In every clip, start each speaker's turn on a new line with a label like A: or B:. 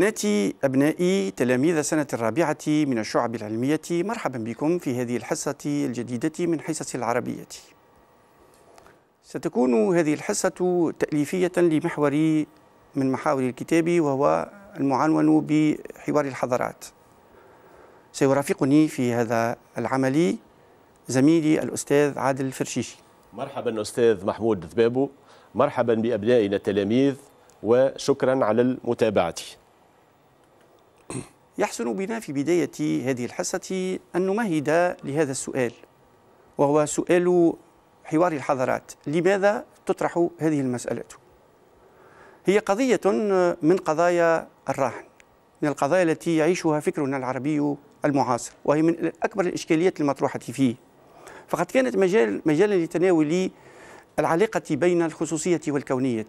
A: بناتي أبنائي تلاميذ سنة الرابعة من الشعب العلمية مرحبا بكم في هذه الحصة الجديدة من حصص العربية ستكون هذه الحصة تأليفية لمحور من محاور الكتاب وهو المعنون بحوار الحضارات سيرافقني في هذا العمل
B: زميلي الأستاذ عادل فرشيشي مرحبا أستاذ محمود ذبابو مرحبا بأبنائنا التلاميذ وشكرا على المتابعه
A: يحسن بنا في بداية هذه الحصة أن نمهد لهذا السؤال وهو سؤال حوار الحضارات لماذا تطرح هذه المسألة؟ هي قضية من قضايا الراهن من القضايا التي يعيشها فكرنا العربي المعاصر وهي من أكبر الإشكاليات المطروحة فيه فقد كانت مجال مجالا لتناول العلاقة بين الخصوصية والكونية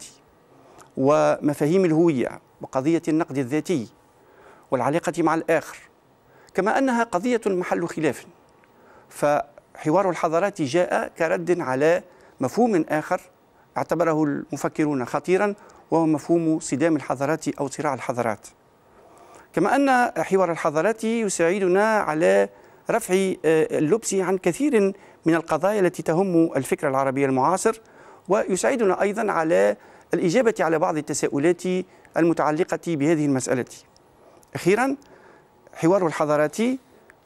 A: ومفاهيم الهوية وقضية النقد الذاتي والعلاقة مع الآخر كما أنها قضية محل خلاف فحوار الحضارات جاء كرد على مفهوم آخر اعتبره المفكرون خطيرا وهو مفهوم صدام الحضارات أو صراع الحضارات كما أن حوار الحضارات يساعدنا على رفع آه، اللبس عن كثير من القضايا التي تهم الفكر العربي المعاصر ويساعدنا أيضا على الإجابة على بعض التساؤلات المتعلقة بهذه المسألة أخيرا حوار الحضاراتي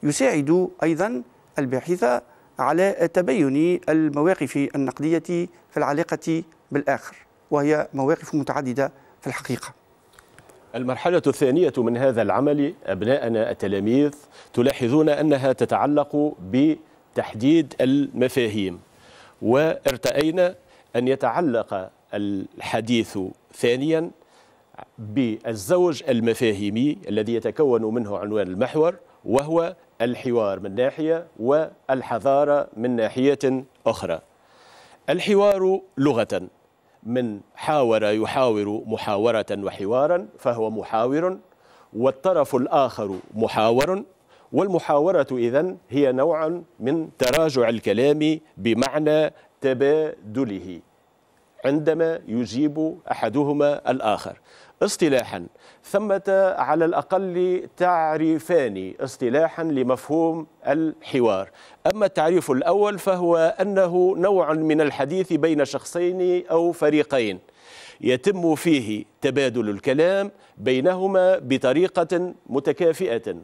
A: يساعد أيضا الباحثة على تبين المواقف النقدية في العلاقة بالآخر وهي مواقف متعددة في الحقيقة
B: المرحلة الثانية من هذا العمل أبناءنا التلاميذ تلاحظون أنها تتعلق بتحديد المفاهيم وارتأينا أن يتعلق الحديث ثانيا بالزوج المفاهيمي الذي يتكون منه عنوان المحور وهو الحوار من ناحية والحضارة من ناحية أخرى الحوار لغة من حاور يحاور محاورة وحوارا فهو محاور والطرف الآخر محاور والمحاورة إذن هي نوع من تراجع الكلام بمعنى تبادله عندما يجيب أحدهما الآخر اصطلاحا ثمة على الأقل تعريفان اصطلاحا لمفهوم الحوار أما التعريف الأول فهو أنه نوع من الحديث بين شخصين أو فريقين يتم فيه تبادل الكلام بينهما بطريقة متكافئة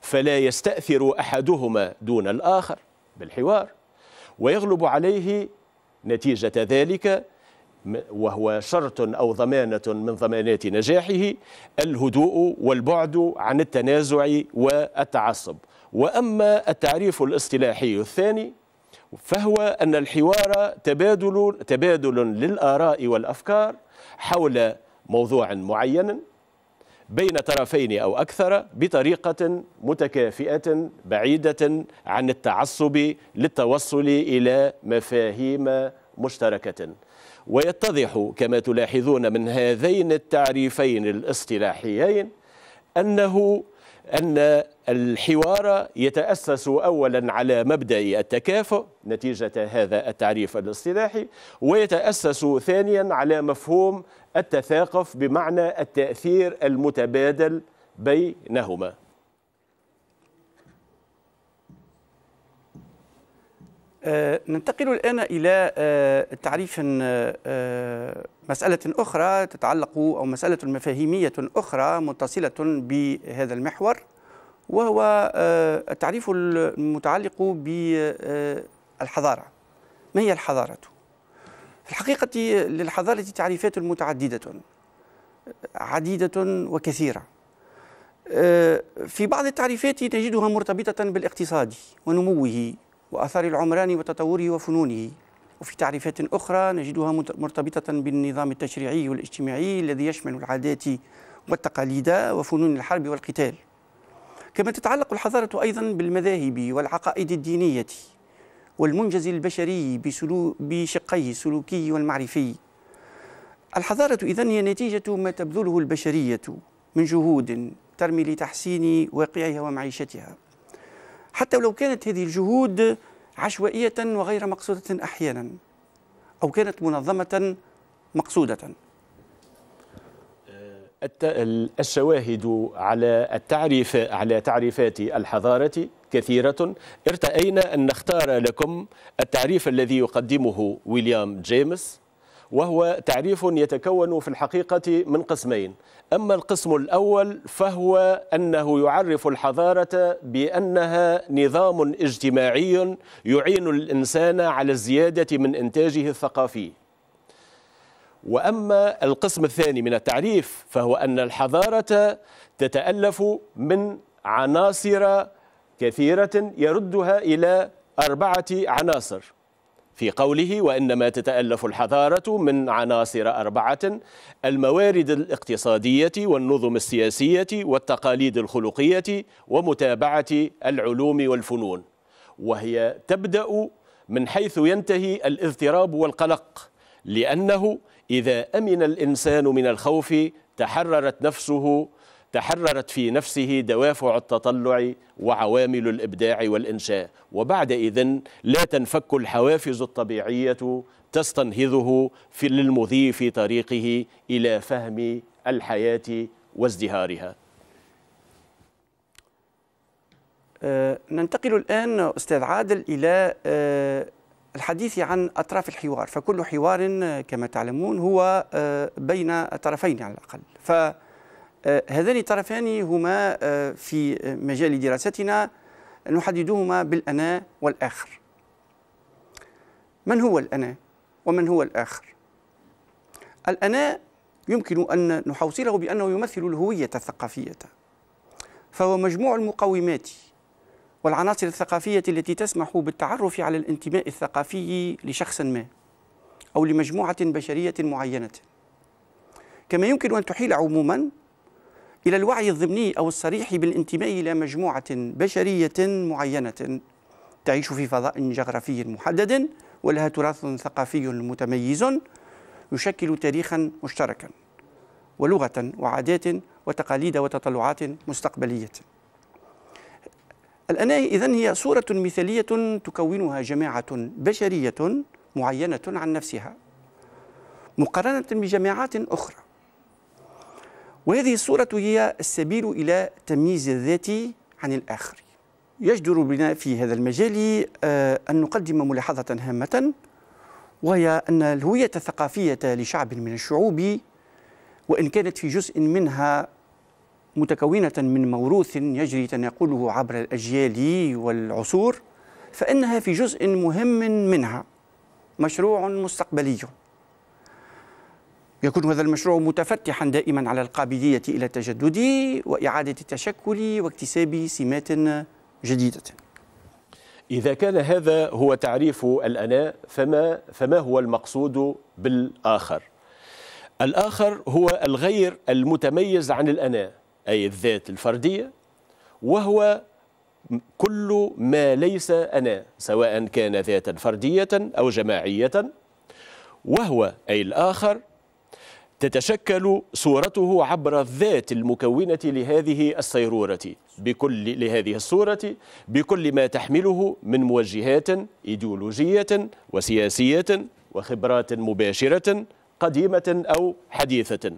B: فلا يستأثر أحدهما دون الآخر بالحوار ويغلب عليه نتيجة ذلك وهو شرط أو ضمانة من ضمانات نجاحه الهدوء والبعد عن التنازع والتعصب وأما التعريف الاصطلاحي الثاني فهو أن الحوار تبادل, تبادل للآراء والأفكار حول موضوع معين بين طرفين أو أكثر بطريقة متكافئة بعيدة عن التعصب للتوصل إلى مفاهيم مشتركة ويتضح كما تلاحظون من هذين التعريفين الاصطلاحيين أنه أن الحوار يتأسس أولا على مبدأ التكافؤ نتيجة هذا التعريف الاصطلاحي ويتأسس ثانيا على مفهوم التثاقف بمعنى التأثير المتبادل بينهما
A: آه، ننتقل الآن إلى آه، تعريف آه، مسألة أخرى تتعلق أو مسألة مفاهيمية أخرى متصلة بهذا المحور وهو التعريف المتعلق بالحضارة ما هي الحضارة؟ في الحقيقة للحضارة تعريفات متعددة عديدة وكثيرة في بعض التعريفات نجدها مرتبطة بالاقتصاد ونموه وآثار العمران وتطوره وفنونه وفي تعريفات أخرى نجدها مرتبطة بالنظام التشريعي والاجتماعي الذي يشمل العادات والتقاليد وفنون الحرب والقتال كما تتعلق الحضارة أيضا بالمذاهب والعقائد الدينية والمنجز البشري بشقيه السلوكي والمعرفي الحضارة إذن هي نتيجة ما تبذله البشرية من جهود ترمي لتحسين واقعها ومعيشتها حتى ولو كانت هذه الجهود عشوائية وغير مقصودة أحيانا أو كانت منظمة مقصودة
B: الشواهد على التعريف على تعريفات الحضارة كثيرة ارتأينا أن نختار لكم التعريف الذي يقدمه ويليام جيمس وهو تعريف يتكون في الحقيقة من قسمين أما القسم الأول فهو أنه يعرف الحضارة بأنها نظام اجتماعي يعين الإنسان على الزيادة من إنتاجه الثقافي واما القسم الثاني من التعريف فهو ان الحضاره تتالف من عناصر كثيره يردها الى اربعه عناصر في قوله وإنما تتألف الحضارة من عناصر أربعة الموارد الاقتصادية والنظم السياسية والتقاليد الخلقية ومتابعة العلوم والفنون وهي تبدأ من حيث ينتهي الاضطراب والقلق لأنه إذا أمن الإنسان من الخوف تحررت نفسه تحررت في نفسه دوافع التطلع وعوامل الابداع والانشاء وبعد اذن لا تنفك الحوافز الطبيعيه تستنهضه في للمضي في طريقه الى فهم الحياه وازدهارها
A: أه، ننتقل الان استاذ عادل الى أه، الحديث عن أطراف الحوار فكل حوار أه، كما تعلمون هو بين طرفين على الأقل آه، هذان الطرفان هما آه، في مجال دراستنا نحددهما بالأنا والآخر من هو الأنا ومن هو الآخر الأنا يمكن أن نحوصله بأنه يمثل الهوية الثقافية فهو مجموع المقومات والعناصر الثقافية التي تسمح بالتعرف على الانتماء الثقافي لشخص ما أو لمجموعة بشرية معينة كما يمكن أن تحيل عموما إلى الوعي الضمني أو الصريح بالانتماء إلى مجموعة بشرية معينة تعيش في فضاء جغرافي محدد ولها تراث ثقافي متميز يشكل تاريخا مشتركا ولغة وعادات وتقاليد وتطلعات مستقبلية الأناء إذن هي صورة مثالية تكونها جماعة بشرية معينة عن نفسها مقارنة بجماعات أخرى وهذه الصورة هي السبيل إلى تمييز الذات عن الآخر يجدر بنا في هذا المجال آه، أن نقدم ملاحظة هامة وهي أن الهوية الثقافية لشعب من الشعوب وإن كانت في جزء منها متكونة من موروث يجري تناقله عبر الأجيال والعصور فإنها في جزء مهم منها مشروع مستقبلي يكون هذا المشروع متفتحا دائما على القابلية إلى التجدد وإعادة التشكل
B: واكتساب سمات جديدة إذا كان هذا هو تعريف الأناء فما, فما هو المقصود بالآخر؟ الآخر هو الغير المتميز عن الأناء أي الذات الفردية وهو كل ما ليس أنا سواء كان ذاتا فردية أو جماعية وهو أي الآخر تتشكل صورته عبر الذات المكونة لهذه السيرورة بكل لهذه الصورة بكل ما تحمله من موجهات إيديولوجية وسياسية وخبرات مباشرة قديمة أو حديثة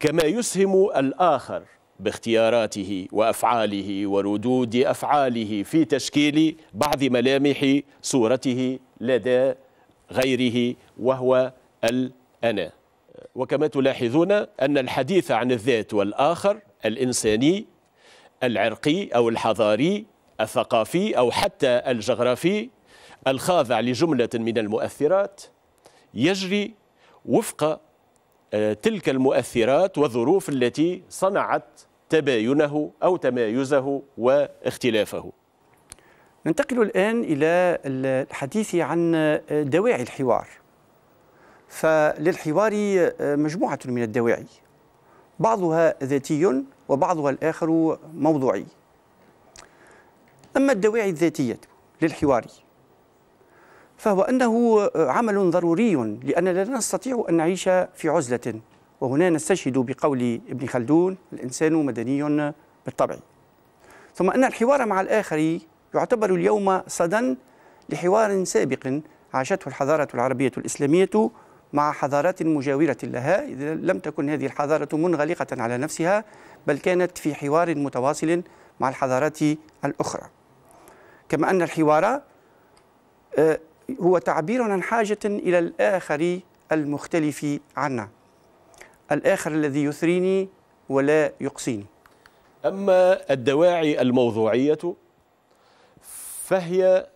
B: كما يسهم الآخر باختياراته وأفعاله وردود أفعاله في تشكيل بعض ملامح صورته لدى غيره وهو الأنا وكما تلاحظون أن الحديث عن الذات والآخر الإنساني العرقي أو الحضاري الثقافي أو حتى الجغرافي الخاضع لجملة من المؤثرات يجري وفق آه، تلك المؤثرات والظروف التي صنعت تباينه أو تمايزه واختلافه
A: ننتقل الآن إلى الحديث عن آه، دواعي الحوار فللحوار آه، مجموعة من الدواعي بعضها ذاتي وبعضها الآخر موضوعي أما الدواعي الذاتية للحوار فهو أنه آه، عمل ضروري لأننا لا نستطيع أن نعيش في عزلة وهنا نستشهد بقول ابن خلدون الإنسان مدني بالطبع ثم أن الحوار مع الآخر يعتبر اليوم صدى لحوار سابق عاشته الحضارة العربية الإسلامية مع حضارات مجاورة لها إذا لم تكن هذه الحضارة منغلقة على نفسها بل كانت في حوار متواصل مع الحضارات الأخرى كما أن الحوار آه، هو تعبير عن حاجة إلى الآخر المختلف عنا
B: الآخر الذي يثريني ولا يقصيني أما الدواعي الموضوعية فهي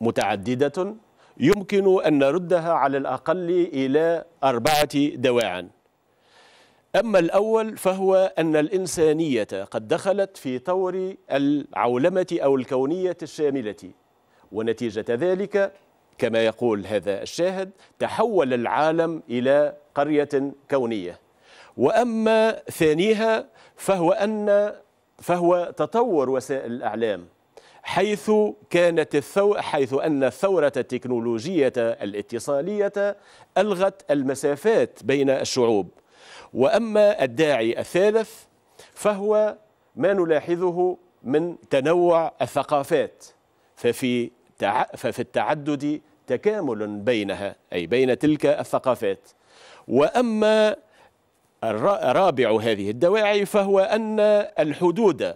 B: متعددة يمكن أن نردها على الأقل إلى أربعة دواعٍ أما الأول فهو أن الإنسانية قد دخلت في طور العولمة أو الكونية الشاملة ونتيجة ذلك كما يقول هذا الشاهد تحول العالم إلى قرية كونية وأما ثانيها فهو أن فهو تطور وسائل الأعلام حيث كانت الثو... حيث أن الثورة التكنولوجية الاتصالية ألغت المسافات بين الشعوب وأما الداعي الثالث فهو ما نلاحظه من تنوع الثقافات ففي تع... ففي التعدد تكامل بينها أي بين تلك الثقافات وأما الرابع هذه الدواعي فهو أن الحدود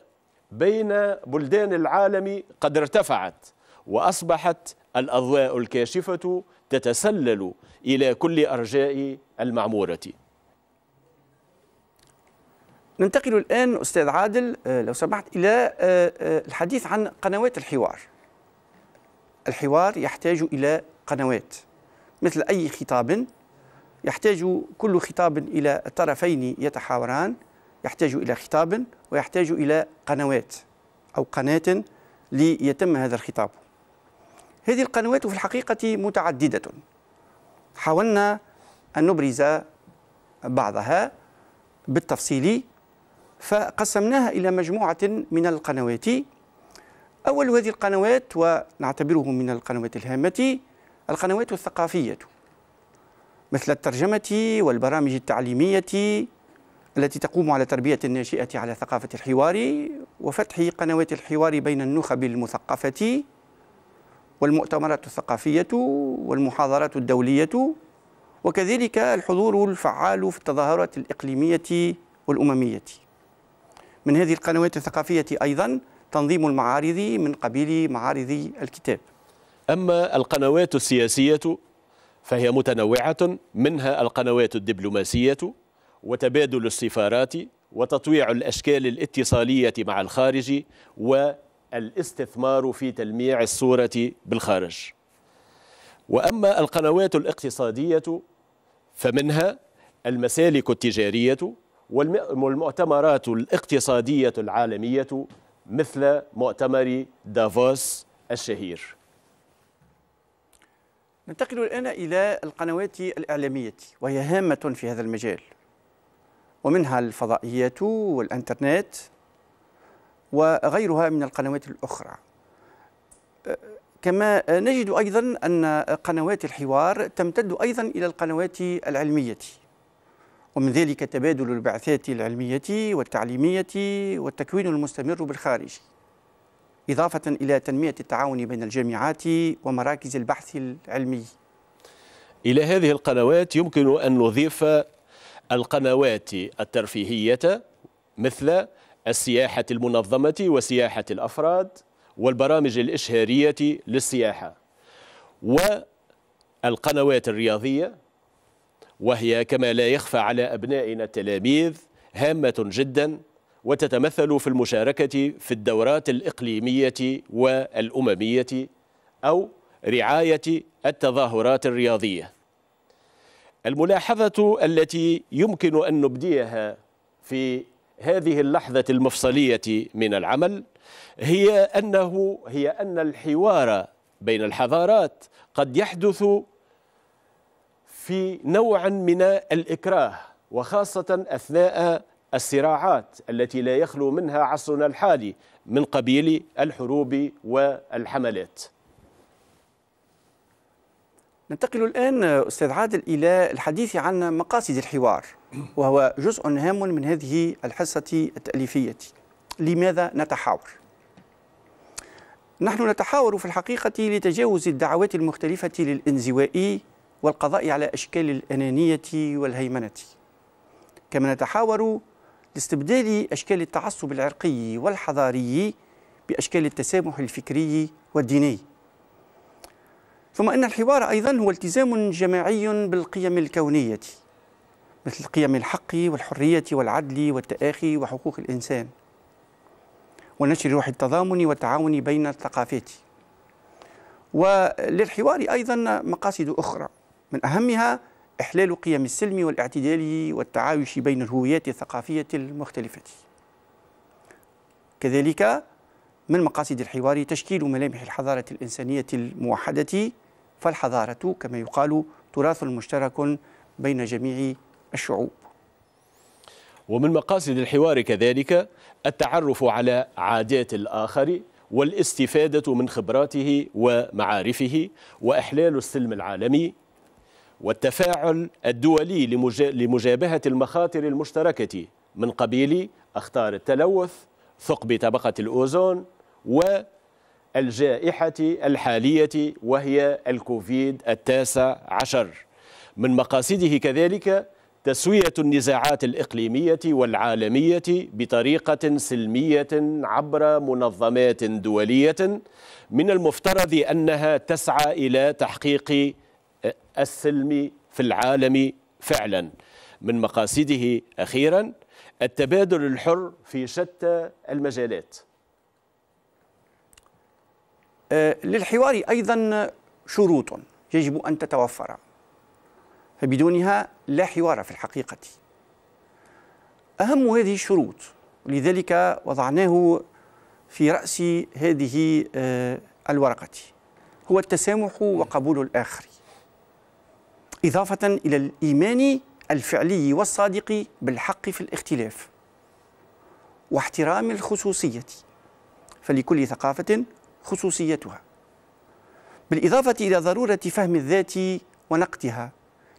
B: بين بلدان العالم قد ارتفعت وأصبحت الأضواء الكاشفة تتسلل إلى كل أرجاء المعمورة
A: ننتقل الآن أستاذ عادل آه، لو سمحت إلى آه، آه، الحديث عن قنوات الحوار الحوار يحتاج إلى قنوات مثل أي خطاب يحتاج كل خطاب إلى طرفين يتحاوران يحتاج إلى خطاب ويحتاج إلى قنوات أو قناة ليتم هذا الخطاب هذه القنوات في الحقيقة متعددة حاولنا أن نبرز بعضها بالتفصيل فقسمناها إلى مجموعة من القنوات أول هذه القنوات ونعتبره من القنوات الهامة القنوات الثقافية مثل الترجمة والبرامج التعليمية التي تقوم على تربية الناشئة على ثقافة الحوار وفتح قنوات الحوار بين النخب المثقفة والمؤتمرات الثقافية والمحاضرات الدولية وكذلك الحضور الفعال في التظاهرات الإقليمية والأممية من هذه القنوات الثقافية أيضا تنظيم المعارض من قبيل معارض الكتاب
B: أما القنوات السياسية فهي متنوعة منها القنوات الدبلوماسية وتبادل السفارات وتطويع الأشكال الاتصالية مع الخارج والاستثمار في تلميع الصورة بالخارج وأما القنوات الاقتصادية فمنها المسالك التجارية والمؤتمرات الاقتصادية العالمية مثل مؤتمر دافوس الشهير
A: ننتقل الآن إلى القنوات الإعلامية وهي هامة في هذا المجال ومنها الفضائيات والإنترنت وغيرها من القنوات الأخرى كما نجد أيضا أن قنوات الحوار تمتد أيضا إلى القنوات العلمية ومن ذلك تبادل البعثات العلمية والتعليمية والتكوين المستمر بالخارج إضافة إلى تنمية التعاون بين الجامعات ومراكز البحث العلمي
B: إلى هذه القنوات يمكن أن نضيف القنوات الترفيهية مثل السياحة المنظمة وسياحة الأفراد والبرامج الإشهارية للسياحة والقنوات الرياضية وهي كما لا يخفى على أبنائنا التلاميذ هامة جدا وتتمثل في المشاركة في الدورات الإقليمية والأممية أو رعاية التظاهرات الرياضية الملاحظة التي يمكن أن نبديها في هذه اللحظة المفصلية من العمل هي أنه هي أن الحوار بين الحضارات قد يحدث في نوع من الإكراه وخاصة أثناء الصراعات التي لا يخلو منها عصرنا الحالي من قبيل الحروب والحملات
A: ننتقل الآن أستاذ عادل إلى الحديث عن مقاصد الحوار وهو جزء هام من هذه الحصة التأليفية لماذا نتحاور؟ نحن نتحاور في الحقيقة لتجاوز الدعوات المختلفة للانزواء والقضاء على أشكال الأنانية والهيمنة كما نتحاور لاستبدال أشكال التعصب العرقي والحضاري بأشكال التسامح الفكري والديني ثم أن الحوار أيضا هو التزام جماعي بالقيم الكونية مثل قيم الحق والحرية والعدل والتآخي وحقوق الإنسان ونشر روح التضامن والتعاون بين الثقافات وللحوار أيضا مقاصد أخرى من أهمها إحلال قيم السلم والاعتدال والتعايش بين الهويات الثقافية المختلفة كذلك من مقاصد الحوار تشكيل ملامح الحضارة الإنسانية الموحدة فالحضارة كما يقال تراث مشترك بين جميع
B: الشعوب ومن مقاصد الحوار كذلك التعرف على عادات الآخر والاستفادة من خبراته ومعارفه وإحلال السلم العالمي والتفاعل الدولي لمجابهة المخاطر المشتركة من قبيل أخطار التلوث ثقب طبقة الأوزون و الجائحة الحالية وهي الكوفيد التاسع عشر من مقاصده كذلك تسوية النزاعات الإقليمية والعالمية بطريقة سلمية عبر منظمات دولية من المفترض أنها تسعى إلى تحقيق السلم في العالم فعلا من مقاصده أخيرا التبادل الحر في شتى المجالات آه، للحوار أيضا
A: شروط يجب أن تتوفر فبدونها لا حوار في الحقيقة أهم هذه الشروط لذلك وضعناه في رأس هذه آه، الورقة هو التسامح وقبول الآخر إضافة إلى الإيمان الفعلي والصادق بالحق في الاختلاف واحترام الخصوصية فلكل ثقافة خصوصيتها بالإضافة إلى ضرورة فهم الذات ونقدها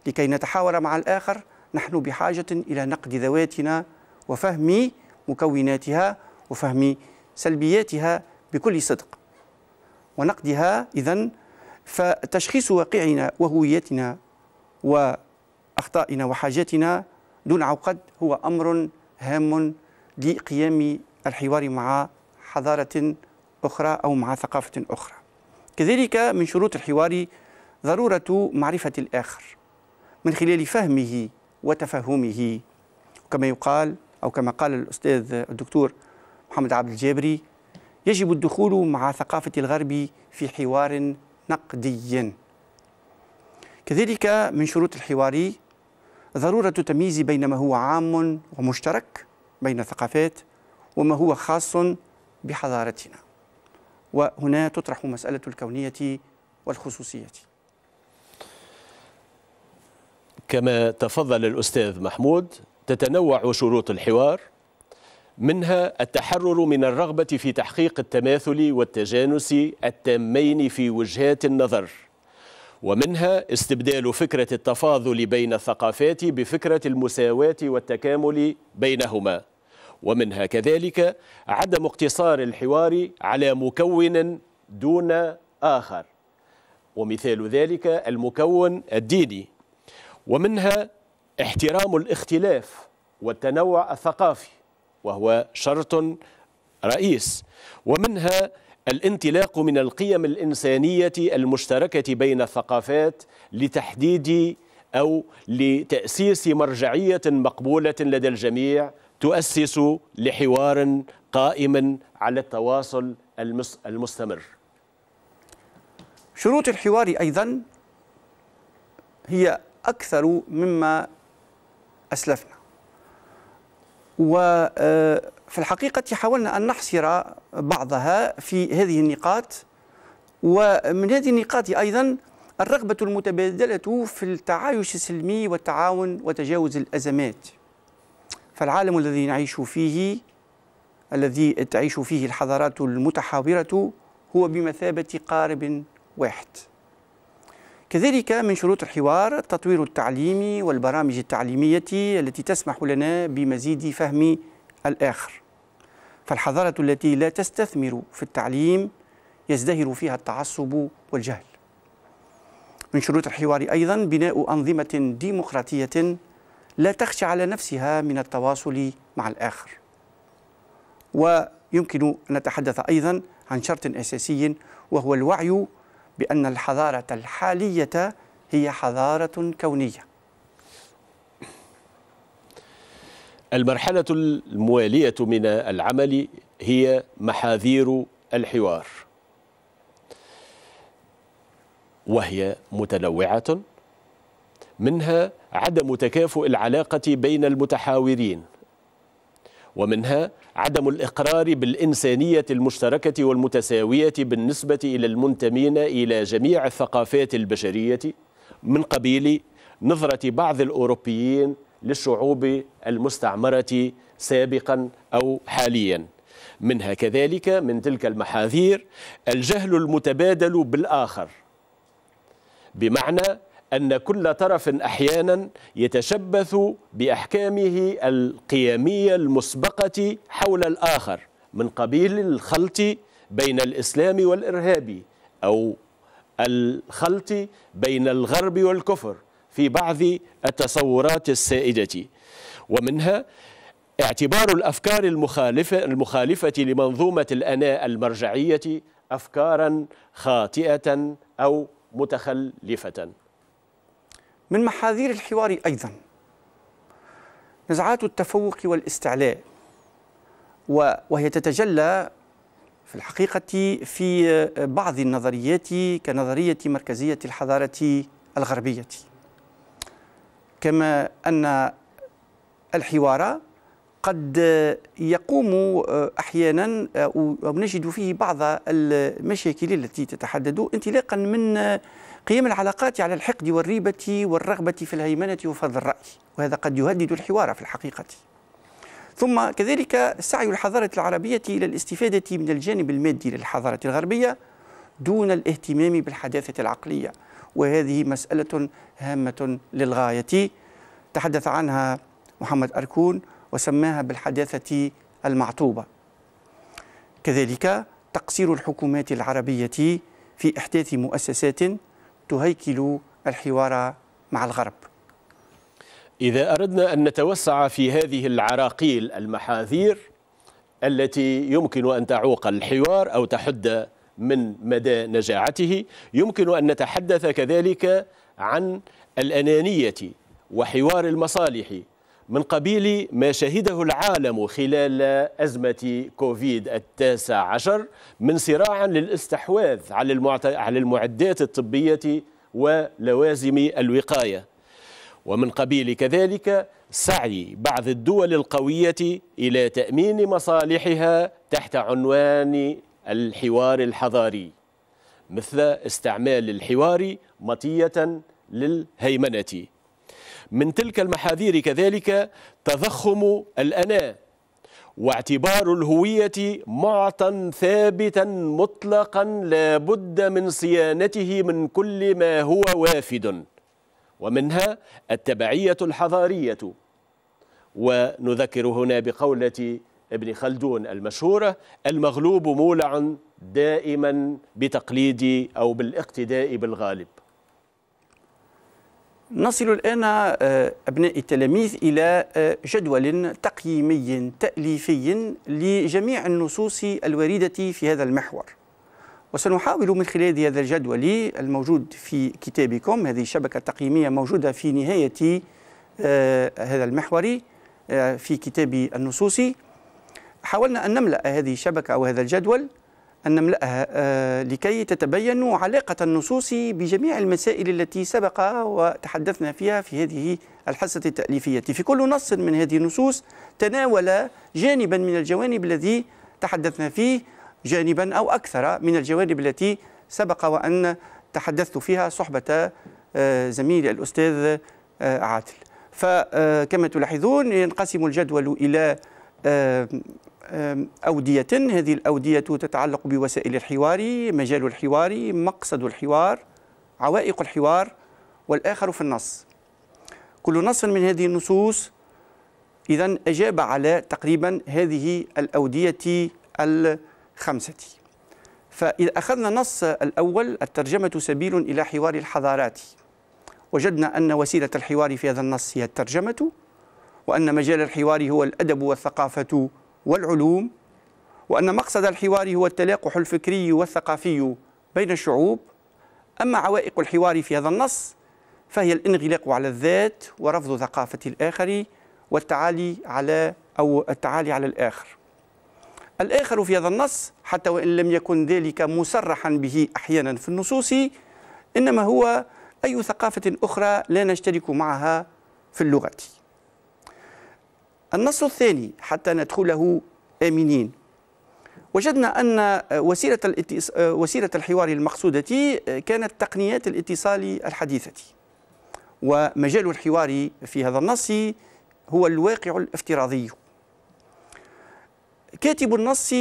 A: لكي نتحاور مع الآخر نحن بحاجة إلى نقد ذواتنا وفهم مكوناتها وفهم سلبياتها بكل صدق ونقدها إذا فتشخيص واقعنا وهويتنا وأخطائنا وحاجاتنا دون عقد هو أمر هام لقيام الحوار مع حضارة أخرى أو مع ثقافة أخرى كذلك من شروط الحوار ضرورة معرفة الآخر من خلال فهمه وتفهمه كما يقال أو كما قال الأستاذ الدكتور محمد عبد الجابري يجب الدخول مع ثقافة الغرب في حوار نقدي كذلك من شروط الحوار ضرورة تمييز بين ما هو عام ومشترك بين الثقافات وما هو خاص بحضارتنا وهنا تطرح مسألة الكونية والخصوصية
B: كما تفضل الأستاذ محمود تتنوع شروط الحوار منها التحرر من الرغبة في تحقيق التماثل والتجانس التامين في وجهات النظر ومنها استبدال فكرة التفاضل بين الثقافات بفكرة المساواة والتكامل بينهما ومنها كذلك عدم اقتصار الحوار على مكون دون آخر ومثال ذلك المكون الديني ومنها احترام الاختلاف والتنوع الثقافي وهو شرط رئيس ومنها الانطلاق من القيم الإنسانية المشتركة بين الثقافات لتحديد أو لتأسيس مرجعية مقبولة لدى الجميع تؤسس لحوار قائم على التواصل المستمر شروط الحوار أيضا هي أكثر مما
A: أسلفنا وفي آه، الحقيقة حاولنا أن نحصر بعضها في هذه النقاط ومن هذه النقاط أيضا الرغبة المتبادلة في التعايش السلمي والتعاون وتجاوز الأزمات فالعالم الذي نعيش فيه الذي تعيش فيه الحضارات المتحاورة هو بمثابة قارب واحد كذلك من شروط الحوار التطوير التعليمي والبرامج التعليمية التي تسمح لنا بمزيد فهم الآخر فالحضارة التي لا تستثمر في التعليم يزدهر فيها التعصب والجهل من شروط الحوار أيضا بناء أنظمة ديمقراطية لا تخشى على نفسها من التواصل مع الآخر ويمكن أن نتحدث أيضا عن شرط أساسي وهو الوعي بأن الحضارة الحالية هي حضارة كونية
B: المرحلة الموالية من العمل هي محاذير الحوار وهي متنوعة منها عدم تكافؤ العلاقة بين المتحاورين ومنها عدم الإقرار بالإنسانية المشتركة والمتساوية بالنسبة إلى المنتمين إلى جميع الثقافات البشرية من قبيل نظرة بعض الأوروبيين للشعوب المستعمرة سابقا أو حاليا منها كذلك من تلك المحاذير الجهل المتبادل بالآخر بمعنى أن كل طرف أحيانا يتشبث بأحكامه القيمية المسبقة حول الآخر من قبيل الخلط بين الإسلام والإرهابي أو الخلط بين الغرب والكفر في بعض التصورات السائدة ومنها اعتبار الأفكار المخالفة, المخالفة لمنظومة الأناء المرجعية أفكارا خاطئة أو متخلفة
A: من محاذير الحوار أيضا نزعات التفوق والاستعلاء وهي تتجلى في الحقيقة في بعض النظريات كنظرية مركزية الحضارة الغربية كما أن الحوار قد يقوم أحيانا ونجد فيه بعض المشاكل التي تتحدد انطلاقا من قيام العلاقات على الحقد والريبة والرغبة في الهيمنة وفرض الرأي وهذا قد يهدد الحوار في الحقيقة ثم كذلك سعي الحضارة العربية إلى الاستفادة من الجانب المادي للحضارة الغربية دون الاهتمام بالحداثة العقلية وهذه مسألة هامة للغاية تحدث عنها محمد أركون وسماها بالحداثة المعطوبة كذلك تقصير الحكومات العربية في إحداث مؤسسات تهيكل الحوار مع الغرب
B: إذا أردنا أن نتوسع في هذه العراقيل المحاذير التي يمكن أن تعوق الحوار أو تحد من مدى نجاعته يمكن أن نتحدث كذلك عن الأنانية وحوار المصالح من قبيل ما شهده العالم خلال أزمة كوفيد التاسع عشر من صراع للاستحواذ على المعدات الطبية ولوازم الوقاية ومن قبيل كذلك سعي بعض الدول القوية إلى تأمين مصالحها تحت عنوان الحوار الحضاري مثل استعمال الحوار مطية للهيمنة من تلك المحاذير كذلك تضخم الأناة واعتبار الهوية معطى ثابتا مطلقا لا بد من صيانته من كل ما هو وافد ومنها التبعية الحضارية ونذكر هنا بقولة ابن خلدون المشهورة المغلوب مولع دائما بتقليد أو بالاقتداء بالغالب
A: نصل الآن آه، أبنائي التلاميذ إلى آه، جدول تقييمي تأليفي لجميع النصوص الواردة في هذا المحور وسنحاول من خلال هذا الجدول الموجود في كتابكم هذه الشبكة التقييمية موجودة في نهاية آه، هذا المحور في كتاب النصوص حاولنا أن نملأ هذه الشبكة أو هذا الجدول أن نملأها آه، لكي تتبين علاقة النصوص بجميع المسائل التي سبق وتحدثنا فيها في هذه الحصة التأليفية في كل نص من هذه النصوص تناول جانبا من الجوانب الذي تحدثنا فيه جانبا أو أكثر من الجوانب التي سبق وأن تحدثت فيها صحبة آه، زميلي الأستاذ آه، عادل فكما تلاحظون ينقسم الجدول إلى أودية هذه الأودية تتعلق بوسائل الحوار مجال الحوار مقصد الحوار عوائق الحوار والآخر في النص كل نص من هذه النصوص إذا أجاب على تقريبا هذه الأودية الخمسة فإذا أخذنا النص الأول الترجمة سبيل إلى حوار الحضارات وجدنا أن وسيلة الحوار في هذا النص هي الترجمة وأن مجال الحوار هو الأدب والثقافة والعلوم وأن مقصد الحوار هو التلاقح الفكري والثقافي بين الشعوب أما عوائق الحوار في هذا النص فهي الانغلاق على الذات ورفض ثقافة الآخر والتعالي على أو التعالي على الآخر الآخر في هذا النص حتى وإن لم يكن ذلك مصرحا به أحيانا في النصوص إنما هو أي ثقافة أخرى لا نشترك معها في اللغة النص الثاني حتى ندخله آمنين وجدنا أن آه، وسيلة, الاتص... آه، وسيلة الحوار المقصودة آه، كانت تقنيات الاتصال الحديثة ومجال الحوار في هذا النص هو الواقع الافتراضي كاتب النص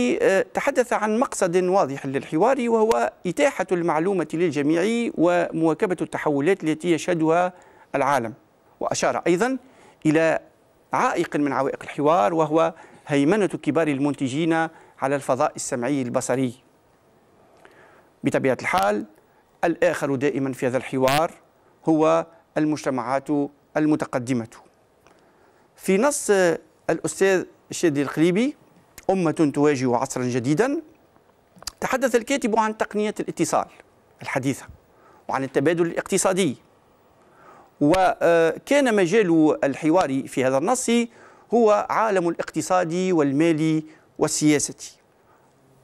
A: تحدث عن مقصد واضح للحوار وهو إتاحة المعلومة للجميع ومواكبة التحولات التي يشهدها العالم وأشار أيضا إلى عائق من عوائق الحوار وهو هيمنة كبار المنتجين على الفضاء السمعي البصري بطبيعة الحال الآخر دائما في هذا الحوار هو المجتمعات المتقدمة في نص الأستاذ شادي القليبي أمة تواجه عصرا جديدا تحدث الكاتب عن تقنية الاتصال الحديثة وعن التبادل الاقتصادي وكان مجال الحوار في هذا النص هو عالم الاقتصاد والمال والسياسة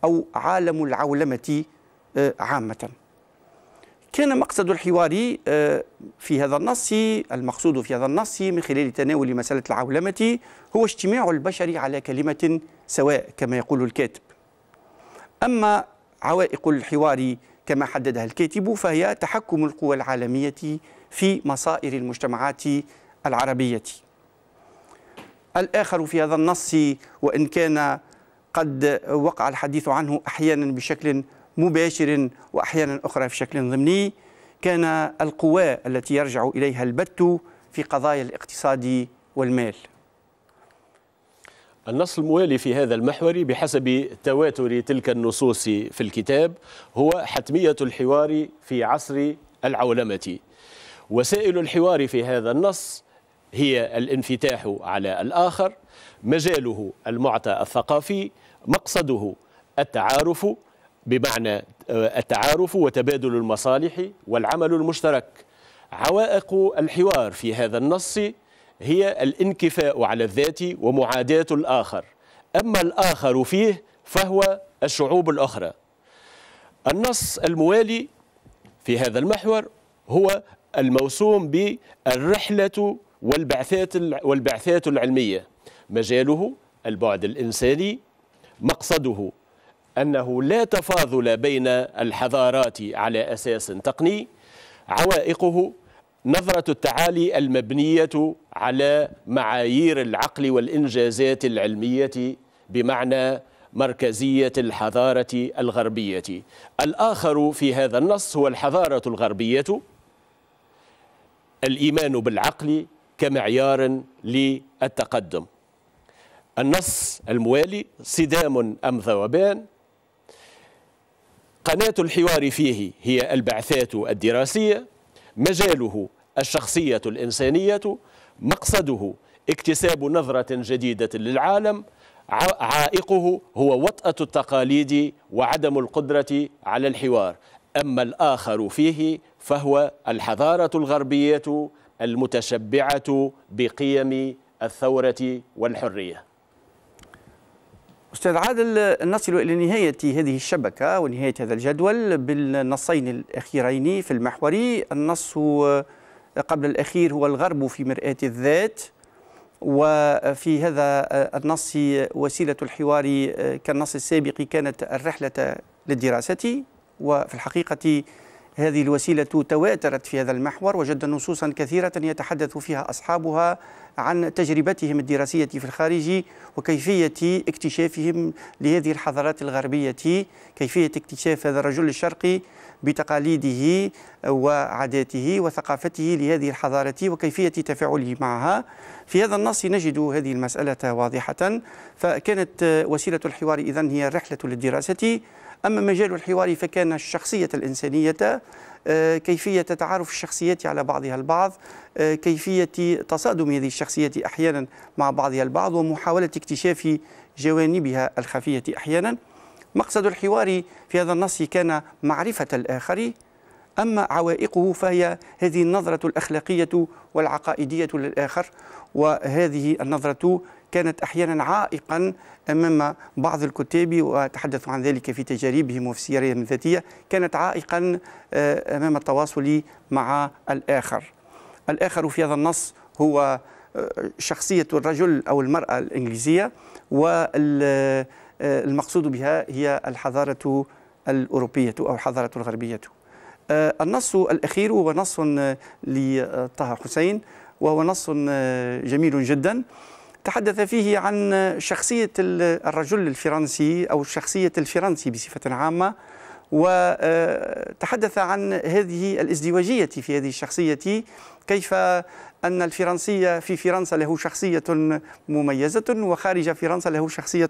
A: أو عالم العولمة آه، عامة كان مقصد الحوار آه، في هذا النص المقصود في هذا النص من خلال تناول مسألة العولمة هو اجتماع البشر على كلمة سواء كما يقول الكاتب أما عوائق الحوار كما حددها الكاتب فهي تحكم القوى العالمية في مصائر المجتمعات العربية الآخر في هذا النص وإن كان قد وقع الحديث عنه أحيانا بشكل مباشر وأحيانا أخرى في شكل ضمني كان القوى التي يرجع إليها البت في قضايا الاقتصاد والمال
B: النص الموالي في هذا المحور بحسب تواتر تلك النصوص في الكتاب هو حتمية الحوار في عصر العولمة وسائل الحوار في هذا النص هي الانفتاح على الآخر مجاله المعطى الثقافي مقصده التعارف بمعنى آه، التعارف وتبادل المصالح والعمل المشترك عوائق الحوار في هذا النص هي الانكفاء على الذات ومعاداة الآخر أما الآخر فيه فهو الشعوب الأخرى النص الموالي في هذا المحور هو الموسوم بالرحلة والبعثات والبعثات العلمية مجاله البعد الإنساني مقصده أنه لا تفاضل بين الحضارات على أساس تقني عوائقه نظرة التعالي المبنية على معايير العقل والإنجازات العلمية بمعنى مركزية الحضارة الغربية الآخر في هذا النص هو الحضارة الغربية الإيمان بالعقل كمعيار للتقدم النص الموالي صدام أم ذوبان قناة الحوار فيه هي البعثات الدراسية مجاله الشخصية الإنسانية مقصده اكتساب نظرة جديدة للعالم عائقه هو وطأة التقاليد وعدم القدرة على الحوار أما الآخر فيه فهو الحضارة الغربية المتشبعة بقيم الثورة والحرية أستاذ عادل نصل إلى نهاية
A: هذه الشبكة ونهاية هذا الجدول بالنصين الأخيرين في المحوري النص قبل الأخير هو الغرب في مرآة الذات وفي هذا النص وسيلة الحوار كالنص السابق كانت الرحلة للدراسة وفي الحقيقة هذه الوسيلة تواترت في هذا المحور وجد نصوصا كثيرة يتحدث فيها أصحابها عن تجربتهم الدراسية في الخارج وكيفية اكتشافهم لهذه الحضارات الغربية كيفية اكتشاف هذا الرجل الشرقي بتقاليده وعاداته وثقافته لهذه الحضارة وكيفية تفاعله معها في هذا النص نجد هذه المسألة واضحة فكانت وسيلة الحوار إذا هي الرحلة للدراسة أما مجال الحوار فكان الشخصية الإنسانية كيفية تعارف الشخصيات على بعضها البعض كيفية تصادم هذه الشخصيات أحيانا مع بعضها البعض ومحاولة اكتشاف جوانبها الخفية أحيانا مقصد الحوار في هذا النص كان معرفة الآخر أما عوائقه فهي هذه النظرة الأخلاقية والعقائدية للآخر وهذه النظرة كانت أحيانا عائقا أمام بعض الكتاب وتحدثوا عن ذلك في تجاربهم وفي سيرهم الذاتية كانت عائقا آه، أمام التواصل مع الآخر الآخر في هذا النص هو آه، شخصية الرجل أو المرأة الإنجليزية وال آه، المقصود بها هي الحضارة الأوروبية أو الحضارة الغربية آه، النص الأخير هو نص لطه حسين وهو نص آه، جميل جدا تحدث فيه عن شخصية الرجل الفرنسي أو الشخصية الفرنسي بصفة عامة وتحدث عن هذه الازدواجية في هذه الشخصية كيف أن الفرنسي في فرنسا له شخصية مميزة وخارج فرنسا له شخصية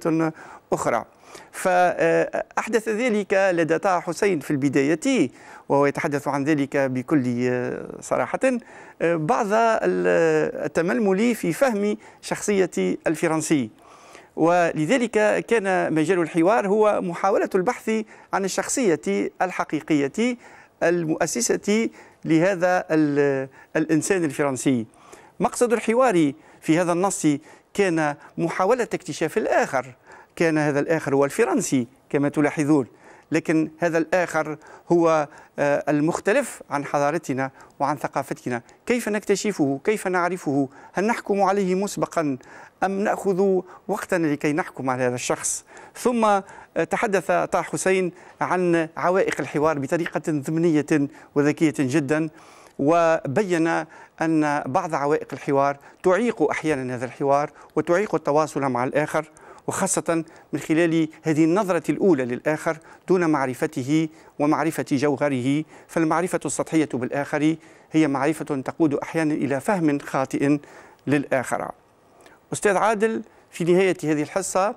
A: أخرى فأحدث ذلك لدى طه حسين في البداية وهو يتحدث عن ذلك بكل صراحة بعض التململ في فهم شخصية الفرنسي ولذلك كان مجال الحوار هو محاولة البحث عن الشخصية الحقيقية المؤسسة لهذا الإنسان الفرنسي مقصد الحوار في هذا النص كان محاولة اكتشاف الآخر كان هذا الآخر هو الفرنسي كما تلاحظون لكن هذا الآخر هو آه، المختلف عن حضارتنا وعن ثقافتنا كيف نكتشفه كيف نعرفه هل نحكم عليه مسبقا أم نأخذ وقتنا لكي نحكم على هذا الشخص ثم آه، تحدث طه حسين عن عوائق الحوار بطريقة ضمنية وذكية جدا وبين أن بعض عوائق الحوار تعيق أحيانا هذا الحوار وتعيق التواصل مع الآخر وخاصة من خلال هذه النظرة الأولى للآخر دون معرفته ومعرفة جوهره فالمعرفة السطحية بالآخر هي معرفة تقود أحيانا إلى فهم خاطئ للآخر أستاذ عادل في نهاية هذه الحصة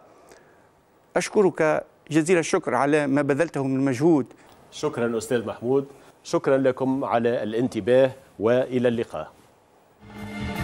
A: أشكرك جزيل الشكر
B: على ما بذلته من مجهود شكرا أستاذ محمود شكرا لكم على الانتباه والى اللقاء